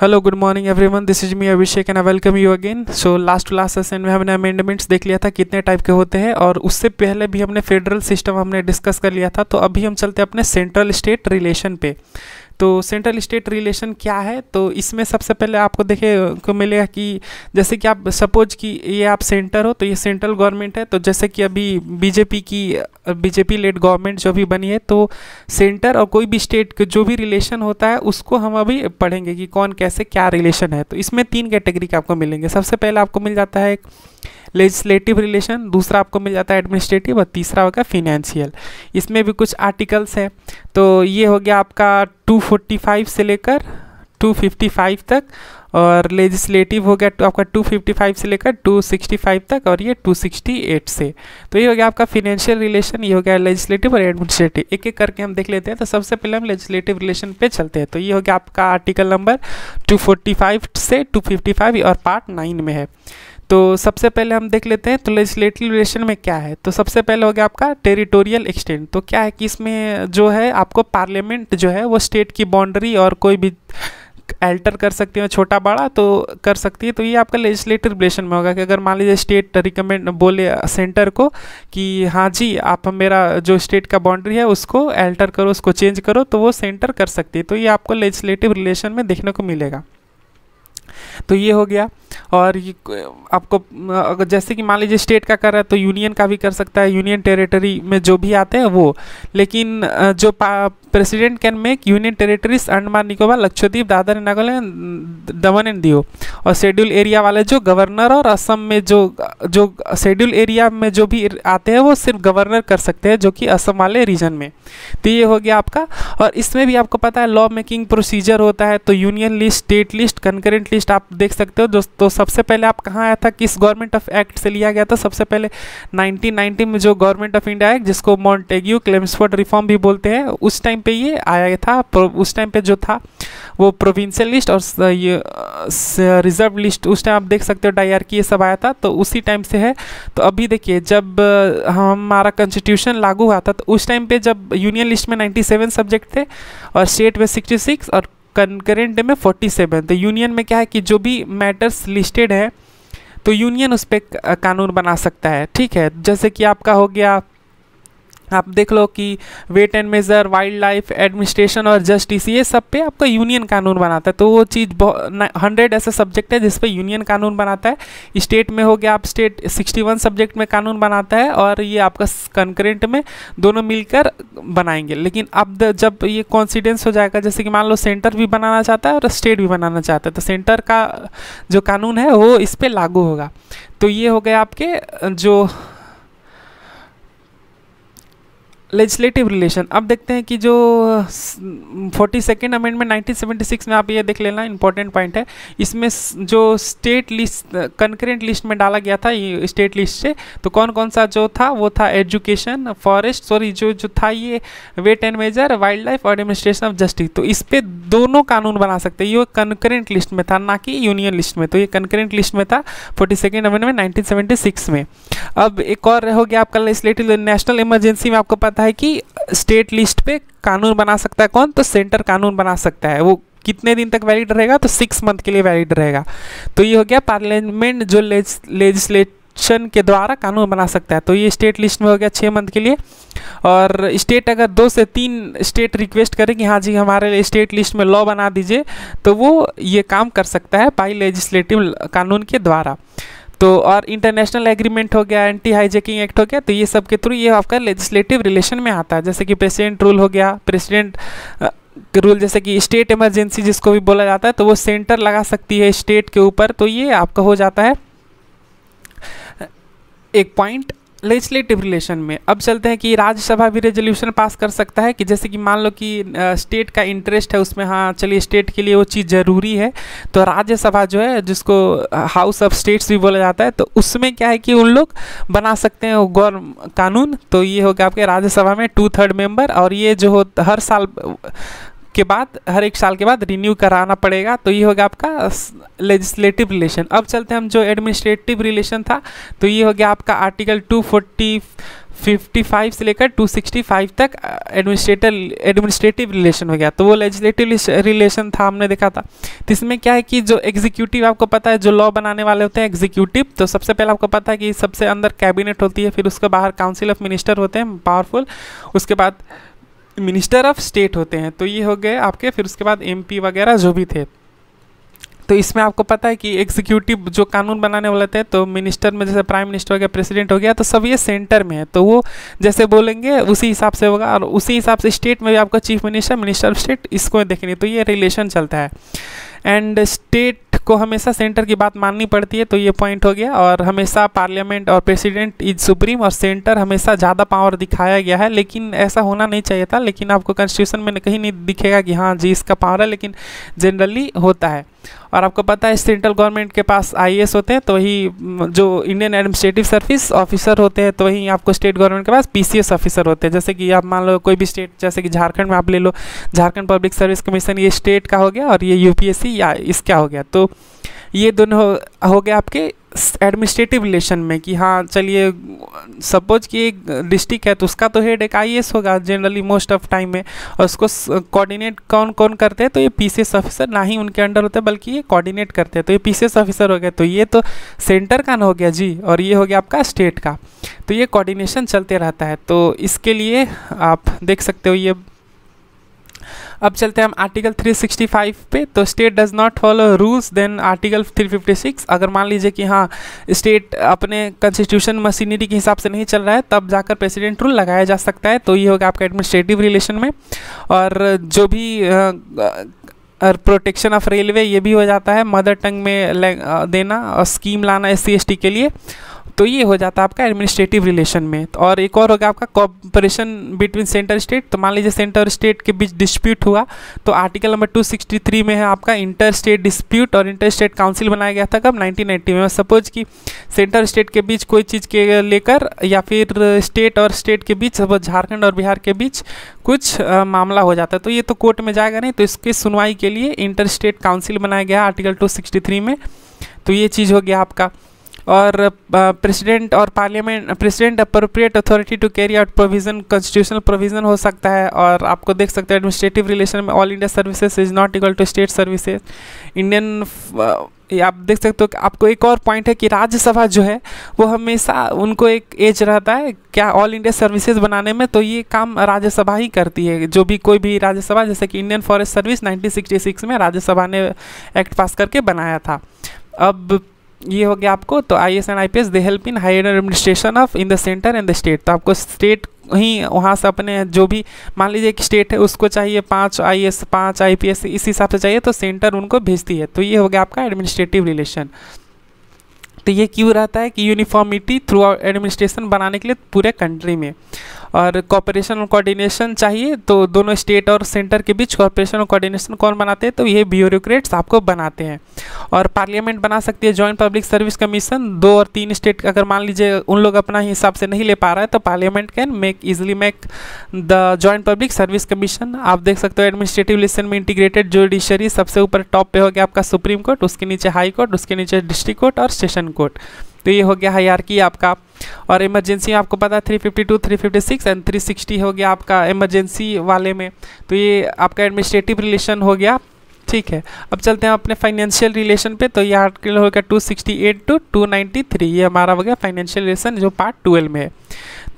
hello good morning everyone this is me Abhishek and I welcome you again so last last session में हमने amendments देख लिया था कितने टाइप के होते हैं और उससे पहले भी हमने फेडरल सिस्टम हमने डिस्कस कर लिया था तो अभी हम चलते हैं अपने सेंट्रल स्टेट रिलेशन पे तो सेंट्रल स्टेट रिलेशन क्या है तो इसमें सबसे पहले आपको देखे को मिलेगा कि जैसे कि आप सपोज कि ये आप सेंटर हो तो ये सेंट्रल गवर्नमेंट है तो जैसे कि अभी बीजेपी की बीजेपी लेड गवर्नमेंट जो भी बनी है तो सेंटर और कोई भी स्टेट जो भी रिलेशन होता है उसको हम अभी पढ़ेंगे कि कौन कैसे क्या रिलेशन है तो इसमें तीन कैटेगरी के आपको मिलेंगे सबसे पहले आपको मिल जाता है एक लेजिस्लेटिव रिलेशन दूसरा आपको मिल जाता है एडमिनिस्ट्रेटिव और तीसरा होगा फिनेंशियल इसमें भी कुछ आर्टिकल्स हैं तो ये हो गया आपका 245 से लेकर 255 तक और लेजिस्लेटिव हो गया आपका 255 से लेकर 265 तक और ये 268 से तो ये हो गया आपका फिनेंशियल रिलेशन ये हो गया लेजिस्लेटिव और एडमिनिस्ट्रेटिव एक एक करके हम देख लेते हैं तो सबसे पहले हम लेजिस्लेटिव रिलेशन पे चलते हैं तो ये हो गया आपका आर्टिकल नंबर 245 से 255 और पार्ट नाइन में है तो सबसे पहले हम देख लेते हैं तो लेजिस्लेटिव रिलेशन में क्या है तो सबसे पहले हो गया आपका टेरिटोरियल एक्सटेंड तो क्या है कि इसमें जो है आपको पार्लियामेंट जो है वो स्टेट की बाउंड्री और कोई भी एल्टर कर सकती है छोटा बड़ा तो कर सकती है तो ये आपका लेजिस्लेटिव रिलेशन में होगा कि अगर मान लीजिए स्टेट रिकमेंड बोले सेंटर को कि हाँ जी आप मेरा जो स्टेट का बाउंड्री है उसको एल्टर करो उसको चेंज करो तो वो सेंटर कर सकती है तो ये आपको लेजिस्लेटिव रिलेशन में देखने को मिलेगा तो ये हो गया और ये आपको अगर जैसे कि मान लीजिए स्टेट का कर रहा है तो यूनियन का भी कर सकता है यूनियन टेरिटरी में जो भी आते हैं वो लेकिन जो president can make union territories Andaman Nicobar Lakshadweep Dadra and Nagaland Daman and दियो और शेड्यूल एरिया वाले जो गवर्नर और असम में जो जो शेड्यूल एरिया में जो भी आते हैं वो सिर्फ गवर्नर कर सकते हैं जो कि असम वाले रीजन में तो ये हो गया आपका और इसमें भी आपको पता है लॉ मेकिंग प्रोसीजर होता है तो union list state list concurrent list list आप देख सकते हो दोस्तों सबसे पहले आप कहाँ आया था किस गवर्नमेंट ऑफ एक्ट से लिया गया था सबसे पहले 1990 में जो गवर्नमेंट ऑफ इंडिया एक्ट जिसको मॉन्टेग्यू क्लेम्सफोर्ड रिफॉर्म भी बोलते हैं उस टाइम पे ये आया था उस टाइम पे जो था वो प्रोविंशियल लिस्ट और ये रिजर्व लिस्ट उस टाइम आप देख सकते हो की ये सब आया था तो उसी टाइम से है तो अभी देखिए जब हमारा कॉन्स्टिट्यूशन लागू हुआ था तो उस टाइम पर जब यूनियन लिस्ट में नाइन्टी सब्जेक्ट थे और स्टेट में सिक्सटी और कंकरेंट में फोर्टी सेवन तो यूनियन में क्या है कि जो भी मैटर्स लिस्टेड है तो यूनियन उस पर कानून बना सकता है ठीक है जैसे कि आपका हो गया आप देख लो कि weight and measure wild life administration और जस्टिस ये सब पे आपका यूनियन कानून बनाता है तो वो चीज़ हंड्रेड ऐसे सब्जेक्ट है जिस पे यूनियन कानून बनाता है स्टेट में हो गया आप स्टेट 61 सब्जेक्ट में कानून बनाता है और ये आपका कंकरेंट में दोनों मिलकर बनाएंगे लेकिन अब जब ये कॉन्फिडेंस हो जाएगा जैसे कि मान लो सेंटर भी बनाना चाहता है और स्टेट भी बनाना चाहता है तो सेंटर का जो कानून है वो इस पर लागू होगा तो ये हो गया आपके जो लेजिस्लेटिव रिलेशन अब देखते हैं कि जो forty second amendment nineteen seventy six में आप ये देख लेना इंपॉर्टेंट पॉइंट है इसमें जो स्टेट लिस्ट कंकरेंट लिस्ट में डाला गया था स्टेट लिस्ट से तो कौन कौन सा जो था वो था एजुकेशन फॉरेस्ट सॉरी जो जो था ये weight and measure wild life और एडमिनिस्ट्रेशन ऑफ जस्टिस तो इस पर दोनों कानून बना सकते ये कंकरेंट लिस्ट में था ना कि यूनियन लिस्ट में तो ये कंकरेंट लिस्ट में था फोर्टी सेकेंड अमेंडमेंट नाइनटीन में अब एक और हो गया आपका लेजिस्लेटिव नेशनल इमरजेंसी में आपको पता आता है कि स्टेट लिस्ट पे कानून बना सकता है कौन तो सेंटर कानून बना सकता है वो कितने दिन तक वैलिड रहेगा तो सिक्स मंथ के लिए वैलिड रहेगा तो ये हो गया पार्लियामेंट जो लेजिस्लेशन के द्वारा कानून बना सकता है तो ये स्टेट लिस्ट में हो गया छः मंथ के लिए और स्टेट अगर दो से तीन स्टेट रिक्वेस्ट करें कि हाँ जी हमारे लिए स्टेट लिस्ट में लॉ बना दीजिए तो वो ये काम कर सकता है बाई लेजिस्लेटिव कानून के द्वारा तो और इंटरनेशनल एग्रीमेंट हो गया एंटी हाईजेकिंग एक्ट हो गया तो ये सब के थ्रू ये आपका लेजिस्लेटिव रिलेशन में आता है जैसे कि प्रेसिडेंट रूल हो गया प्रेसिडेंट रूल uh, जैसे कि स्टेट इमरजेंसी जिसको भी बोला जाता है तो वो सेंटर लगा सकती है स्टेट के ऊपर तो ये आपका हो जाता है एक पॉइंट लेजिस्लेटिव रिलेशन में अब चलते हैं कि राज्यसभा भी रेजोल्यूशन पास कर सकता है कि जैसे कि मान लो कि स्टेट का इंटरेस्ट है उसमें हाँ चलिए स्टेट के लिए वो चीज़ ज़रूरी है तो राज्यसभा जो है जिसको हाउस ऑफ स्टेट्स भी बोला जाता है तो उसमें क्या है कि उन लोग बना सकते हैं गौर कानून तो ये हो गया आपके राज्यसभा में टू थर्ड मेंबर और ये जो हो हर साल के बाद हर एक साल के बाद रिन्यू कराना पड़ेगा तो ये होगा आपका लेजिस्लेटिव रिलेशन अब चलते हम जो एडमिनिस्ट्रेटिव रिलेशन था तो ये हो गया आपका आर्टिकल 240 55 से लेकर 265 तक एडमिनिस्ट्रेटर एडमिनिस्ट्रेटिव रिलेशन हो गया तो वो लेजिस्लेटिव रिलेशन था हमने देखा था तो इसमें क्या है कि जो एग्जीक्यूटिव आपको पता है जो लॉ बनाने वाले होते हैं एग्जीक्यूटिव तो सबसे पहले आपको पता है कि सबसे अंदर कैबिनेट होती है फिर उसके बाहर काउंसिल ऑफ मिनिस्टर होते हैं पावरफुल उसके बाद मिनिस्टर ऑफ स्टेट होते हैं तो ये हो गए आपके फिर उसके बाद एम वगैरह जो भी थे तो इसमें आपको पता है कि एग्जीक्यूटिव जो कानून बनाने वाले थे तो मिनिस्टर में जैसे प्राइम मिनिस्टर हो गया प्रेसिडेंट हो गया तो सब ये सेंटर में है तो वो जैसे बोलेंगे उसी हिसाब से होगा और उसी हिसाब से स्टेट में भी आपका chief minister minister of state इसको देखेंगे तो ये रिलेशन चलता है एंड स्टेट को हमेशा सेंटर की बात माननी पड़ती है तो ये पॉइंट हो गया और हमेशा पार्लियामेंट और प्रेसिडेंट इज सुप्रीम और सेंटर हमेशा ज़्यादा पावर दिखाया गया है लेकिन ऐसा होना नहीं चाहिए था लेकिन आपको कॉन्स्टिट्यूशन में कहीं नहीं दिखेगा कि हाँ जी इसका पावर है लेकिन जनरली होता है और आपको पता है सेंट्रल गवर्नमेंट के पास आई होते हैं तो ही जो इंडियन एडमिनिस्ट्रेटिव सर्विस ऑफिसर होते हैं तो ही आपको स्टेट गवर्नमेंट के पास पी ऑफिसर होते हैं जैसे कि आप मान लो कोई भी स्टेट जैसे कि झारखंड में आप ले लो झारखंड पब्लिक सर्विस कमीशन ये स्टेट का हो गया और ये यू या इसका हो गया तो ये दोनों हो, हो गए आपके एडमिनिस्ट्रेटिव रिलेशन में कि हाँ चलिए सपोज कि एक डिस्ट्रिक्ट है तो उसका तो हेड एक आई होगा जनरली मोस्ट ऑफ टाइम में और उसको कोऑर्डिनेट कौन कौन करते हैं तो ये पी ऑफिसर ना ही उनके अंडर होते बल्कि ये कोऑर्डिनेट करते हैं तो ये पी ऑफिसर हो गया तो ये तो सेंटर का ना हो गया जी और ये हो गया आपका स्टेट का तो ये कोऑर्डिनेशन चलते रहता है तो इसके लिए आप देख सकते हो ये अब चलते हैं हम आर्टिकल 365 पे तो state does not follow rules then article 356 अगर मान लीजिए कि हाँ स्टेट अपने कॉन्स्टिट्यूशन मशीनरी के हिसाब से नहीं चल रहा है तब जाकर प्रेसिडेंट रूल लगाया जा सकता है तो ये होगा आपका एडमिनिस्ट्रेटिव रिलेशन में और जो भी और प्रोटेक्शन ऑफ रेलवे ये भी हो जाता है मदर टंग में देना और स्कीम लाना एस सी के लिए तो ये हो जाता है आपका एडमिनिस्ट्रेटिव रिलेशन में तो और एक और होगा आपका कॉपरेशन बिटवीन सेंटर स्टेट तो मान लीजिए सेंटर स्टेट के बीच डिस्प्यूट हुआ तो आर्टिकल नंबर 263 में है आपका इंटर स्टेट डिस्प्यूट और इंटर स्टेट काउंसिल बनाया गया था कब 1990 में सपोज कि सेंटर स्टेट के बीच कोई चीज़ के लेकर या फिर स्टेट और स्टेट के बीच सपोज झारखंड और बिहार के बीच कुछ आ, मामला हो जाता है तो ये तो कोर्ट में जाएगा नहीं तो इसकी सुनवाई के लिए इंटर स्टेट काउंसिल बनाया गया आर्टिकल टू में तो ये चीज़ हो गया आपका और प्रेसिडेंट और parliament president appropriate authority to carry out provision constitutional provision हो सकता है और आपको देख सकते हैं एडमिनिस्ट्रेटिव रिलेशन में all India services is not equal to state services Indian आप देख सकते हो कि आपको एक और पॉइंट है कि राज्यसभा जो है वो हमेशा उनको एक एज रहता है क्या ऑल इंडिया सर्विसेज बनाने में तो ये काम राज्यसभा ही करती है जो भी कोई भी राज्यसभा जैसे कि इंडियन फॉरेस्ट सर्विस 1966 में राज्यसभा ने एक्ट पास करके बनाया था अब ये हो गया आपको तो I S and I P S they help in higher administration of in the centre and the state तो आपको स्टेट ही वहाँ से अपने जो भी मान लीजिए कि स्टेट है उसको चाहिए पाँच आई एस पाँच आई पी एस इस हिसाब से चाहिए तो सेंटर उनको भेजती है तो ये हो गया आपका एडमिनिस्ट्रेटिव रिलेशन तो ये क्यों रहता है कि यूनिफॉर्मिटी थ्रू एडमिनिस्ट्रेशन बनाने के लिए पूरे कंट्री में और कॉपरेशन और कोऑर्डिनेशन चाहिए तो दोनों स्टेट और सेंटर के बीच कॉपरेशन और कोऑर्डिनेशन कौन बनाते हैं तो ये ब्यूरोक्रेट्स आपको बनाते हैं और पार्लियामेंट बना सकती है जॉइंट पब्लिक सर्विस कमीशन दो और तीन स्टेट अगर मान लीजिए उन लोग अपना हिसाब से नहीं ले पा रहा है तो parliament can make easily make the joint public service commission आप देख सकते हो एडमिनिस्ट्रेटिव लेसन में इंटीग्रेटेड जुडिशरी सबसे ऊपर टॉप पे हो गया आपका सुप्रीम कोर्ट उसके नीचे हाई कोर्ट उसके नीचे डिस्ट्रिक्ट कोर्ट और सेशन कोर्ट तो ये हो गया हायरकी आपका और इमरजेंसी आपको पता है three fifty two three fifty six and three sixty हो गया आपका इमरजेंसी वाले में तो ये आपका एडमिनिस्ट्रेटिव रिलेशन हो गया ठीक है अब चलते हैं अपने फाइनेंशियल रिलेशन पे तो ये आर्टिकल हो गया 268 टू 293 ये हमारा हो गया फाइनेंशियल रिलेशन जो पार्ट ट्वेल्व में है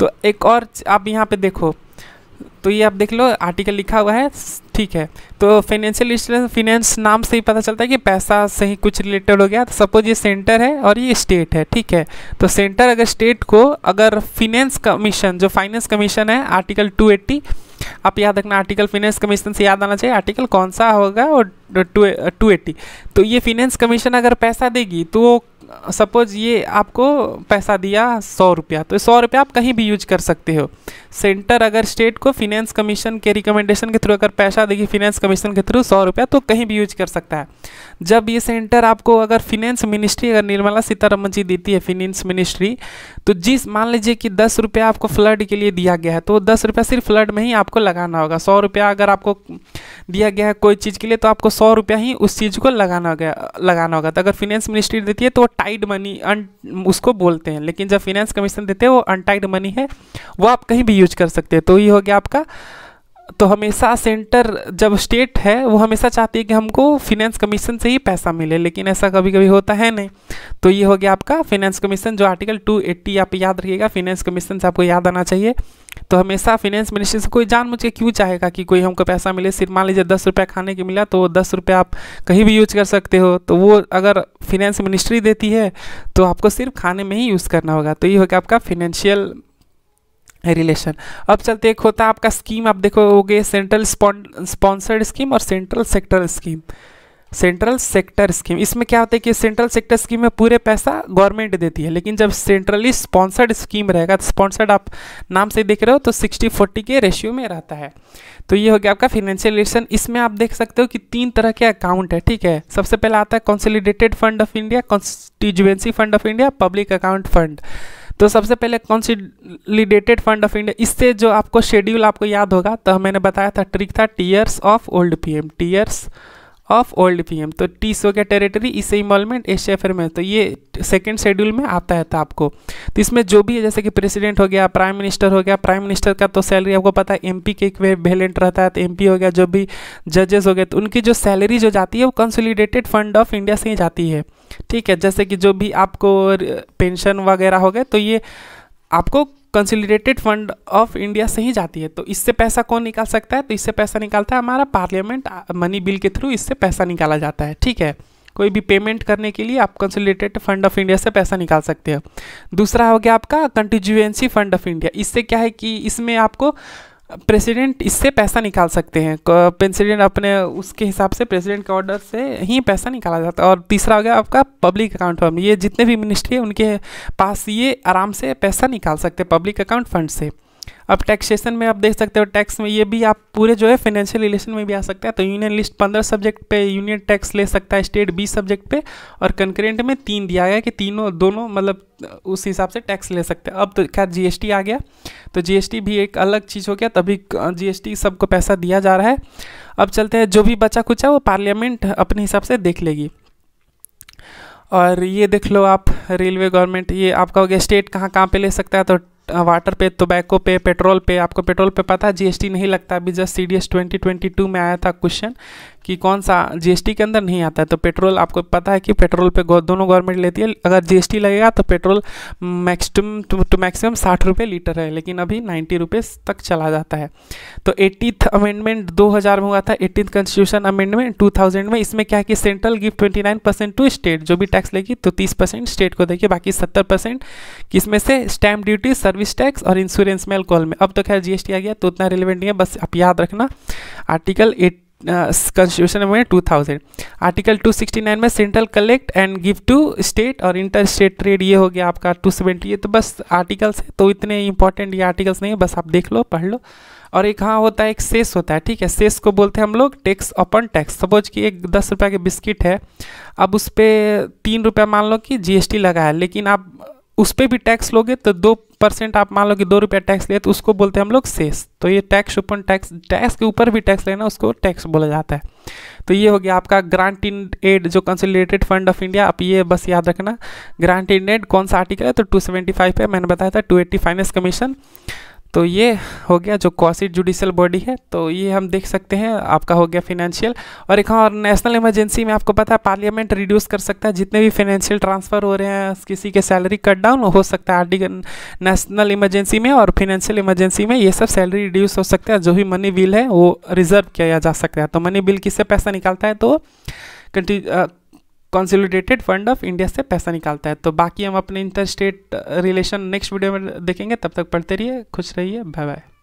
तो एक और आप यहाँ पे देखो तो ये आप देख लो आर्टिकल लिखा हुआ है ठीक है तो फाइनेंशियल इंश्योरेंस फिनेंस नाम से ही पता चलता है कि पैसा से ही कुछ रिलेटेड हो गया तो सपोज ये सेंटर है और ये स्टेट है ठीक है तो सेंटर अगर स्टेट को अगर फिनेंस कमीशन जो फाइनेंस कमीशन है आर्टिकल 280 आप याद रखना आर्टिकल फिनेंस कमीशन से याद आना चाहिए आर्टिकल कौन सा होगा और टू एट्टी तो ये फिनेंस कमीशन अगर पैसा देगी तो सपोज ये आपको पैसा दिया सौ रुपया तो सौ रुपया आप कहीं भी यूज कर सकते हो सेंटर अगर स्टेट को फिनेंस कमीशन के रिकमेंडेशन के थ्रू अगर पैसा देगी फिनेंस कमीशन के थ्रू सौ रुपया तो कहीं भी यूज कर सकता है जब ये सेंटर आपको अगर फिनेंस मिनिस्ट्री अगर निर्मला सीतारमन जी देती है फिनेंस मिनिस्ट्री तो जिस मान लीजिए कि दस रुपया आपको फ्लड के लिए दिया गया है तो दस रुपया सिर्फ फ्लड में ही आपको लगाना होगा सौ रुपया अगर आपको दिया गया है कोई चीज़ के लिए तो आपको सौ रुपया ही उस चीज़ को लगाना होगा लगाना होगा तो अगर फिनेंस मिनिस्ट्री देती है तो अनटाइड मनी अन उसको बोलते हैं लेकिन जब फिनेंस कमीशन देते हैं वो अनटाइड मनी है वो आप कहीं भी यूज कर सकते हैं तो ये हो गया आपका तो हमेशा सेंटर जब स्टेट है वो हमेशा चाहती है कि हमको फिनेंस कमीशन से ही पैसा मिले लेकिन ऐसा कभी कभी होता है नहीं तो ये हो गया आपका फिनेंस कमीशन जो आर्टिकल 280 आप याद रखिएगा फिनेंस कमीशन से आपको याद आना चाहिए तो हमेशा फिनेंस मिनिस्ट्री से कोई जान मुझ के क्यों चाहेगा कि कोई हमको पैसा मिले सिर्फ मान लीजिए दस रुपये खाने के मिला तो वो दस रुपये आप कहीं भी यूज कर सकते हो तो वो अगर फिनेंस मिनिस्ट्री देती है तो आपको सिर्फ खाने में ही यूज़ करना होगा तो ये हो गया आपका फिनेंशियल रिलेशन अब चलते एक होता है आपका स्कीम आप देखोगे सेंट्रल स्पॉन्सर्ड स्कीम और central sector scheme central sector scheme इसमें क्या होता है कि सेंट्रल सेक्टर स्कीम में पूरे पैसा गवर्नमेंट देती है लेकिन जब सेंट्रली स्पॉन्सर्ड स्कीम रहेगा तो स्पॉन्सर्ड आप नाम से देख रहे हो तो सिक्सटी फोर्टी के रेशियो में रहता है तो ये हो गया आपका फाइनेंशियल रिलेशन इसमें आप देख सकते हो कि तीन तरह के अकाउंट है ठीक है सबसे पहला आता है consolidated fund of India constituency fund of India public account fund तो सबसे पहले कॉन्सिलिडेटेड फंड ऑफ इंडिया इससे जो आपको शेड्यूल आपको याद होगा तो मैंने बताया था ट्रिक था tears of old PM tears of old P तो टीसो का टेरिटरी इसे इन्वॉल्वमेंट एशिया फेयर में तो ये सेकेंड शेड्यूल में आता है तो आपको तो इसमें जो भी है जैसे कि प्रेसिडेंट हो गया प्राइम मिनिस्टर हो गया प्राइम मिनिस्टर का तो सैलरी आपको पता है एमपी के वेलेंट रहता है तो एमपी हो गया जो भी जजेस हो गए तो उनकी जो सैलरी जो जाती है वो कंसोलिडेटेड फंड ऑफ इंडिया से ही जाती है ठीक है जैसे कि जो भी आपको पेंशन वगैरह हो गए तो ये आपको कंसिलिडेटेड फंड ऑफ इंडिया से ही जाती है तो इससे पैसा कौन निकाल सकता है तो इससे पैसा निकालता है हमारा पार्लियामेंट मनी बिल के थ्रू इससे पैसा निकाला जाता है ठीक है कोई भी पेमेंट करने के लिए आप कंसिलिडेटेड फंड ऑफ इंडिया से पैसा निकाल सकते हो दूसरा हो गया आपका कंटिजुएंसी फंड ऑफ इंडिया इससे क्या है कि इसमें आपको प्रेसिडेंट इससे पैसा निकाल सकते हैं प्रेसिडेंट अपने उसके हिसाब से प्रेसिडेंट के ऑर्डर से ही पैसा निकाला जाता है और तीसरा हो गया आपका पब्लिक अकाउंट फंड ये जितने भी मिनिस्ट्री है उनके पास ये आराम से पैसा निकाल सकते हैं पब्लिक अकाउंट फंड से अब टैक्सेशन में आप देख सकते हो टैक्स में ये भी आप पूरे जो है फाइनेंशियल रिलेशन में भी आ सकता है तो यूनियन लिस्ट पंद्रह सब्जेक्ट पे यूनियन टैक्स ले सकता है स्टेट बीस सब्जेक्ट पे और कंकरेंट में तीन दिया गया कि तीनों दोनों मतलब उस हिसाब से टैक्स ले सकते हैं अब तो क्या जीएसटी आ गया तो जीएसटी भी एक अलग चीज़ हो गया तभी जीएसटी सबको पैसा दिया जा रहा है अब चलते हैं जो भी बचा कुछ है वो पार्लियामेंट अपने हिसाब से देख लेगी और ये देख लो आप रेलवे गवर्नमेंट ये आपका हो गया स्टेट कहाँ कहाँ पे ले सकता है तो वाटर पे टोबैको पे पेट्रोल पे आपको पेट्रोल पे पता है जीएसटी नहीं लगता अभी just C D S twenty twenty two में आया था क्वेश्चन कि कौन सा जीएसटी के अंदर नहीं आता है तो पेट्रोल आपको पता है कि पेट्रोल पे दोनों गवर्नमेंट लेती है अगर जीएसटी लगेगा तो पेट्रोल मैक्सिमम टू, तो, तो मैक्सिमम साठ रुपये लीटर है लेकिन अभी नाइन्टी रुपये तक चला जाता है तो एटीथ अमेंडमेंट दो हज़ार में हुआ था eightieth constitution amendment two thousand में इसमें क्या है कि central gift twenty nine percent to state जो भी टैक्स लेगी तो तीस परसेंट स्टेट को देखिए बाकी सत्तर परसेंट किसमें से स्टैम्प ड्यूटी सर्विस टैक्स और इंश्योरेंस में अल्कोहल में अब तो खैर जीएसटी आ गया तो उतना रिलेवेंट नहीं है बस आप याद रखना आर्टिकल एट कॉन्स्टिट्यूशन uh, में two thousand article two sixty nine में central collect and give to state और इंटर स्टेट ट्रेड ये हो गया आपका टू सेवेंटी ये तो बस आर्टिकल्स है तो इतने इंपॉर्टेंट ये आर्टिकल्स नहीं है बस आप देख लो पढ़ लो और एक हाँ होता है एक सेस होता है ठीक है सेस को बोलते हैं हम लोग टैक्स अपन टैक्स सपोज कि एक दस रुपये के बिस्किट है अब उस पर तीन रुपये मान लो कि एस लगा है लेकिन आप उस पर भी टैक्स लोगे तो दो परसेंट आप मान लो कि दो रुपया टैक्स लिए तो उसको बोलते हैं हम लोग सेस तो ये टैक्स ओपन टैक्स टैक्स के ऊपर भी टैक्स लेना उसको टैक्स बोला जाता है तो ये हो गया आपका ग्रांट इन एड जो कंसोलिडेटेड फंड ऑफ इंडिया आप ये बस याद रखना ग्रांट इन एड कौन सा आर्टिकल है तो टू सेवेंटी फाइव है मैंने बताया था टू एट्टी फाइनेंस कमीशन तो ये हो गया जो कॉसिट जुडिशल बॉडी है तो ये हम देख सकते हैं आपका हो गया फिनेंशियल और एक और नेशनल इमरजेंसी में आपको पता है पार्लियामेंट रिड्यूस कर सकता है जितने भी फाइनेंशियल ट्रांसफ़र हो रहे हैं किसी के सैलरी कट डाउन हो सकता है आर्टिकल नेशनल इमरजेंसी में और फिनेंशियल इमरजेंसी में ये सब सैलरी रिड्यूस हो सकता है जो भी मनी बिल है वो रिजर्व किया जा सकता है तो मनी बिल किससे पैसा निकालता है तो country consolidated fund of India से पैसा निकालता है तो बाकी हम अपने inter state relation next video में देखेंगे तब तक पढ़ते रहिए खुश रहिए बाय बाय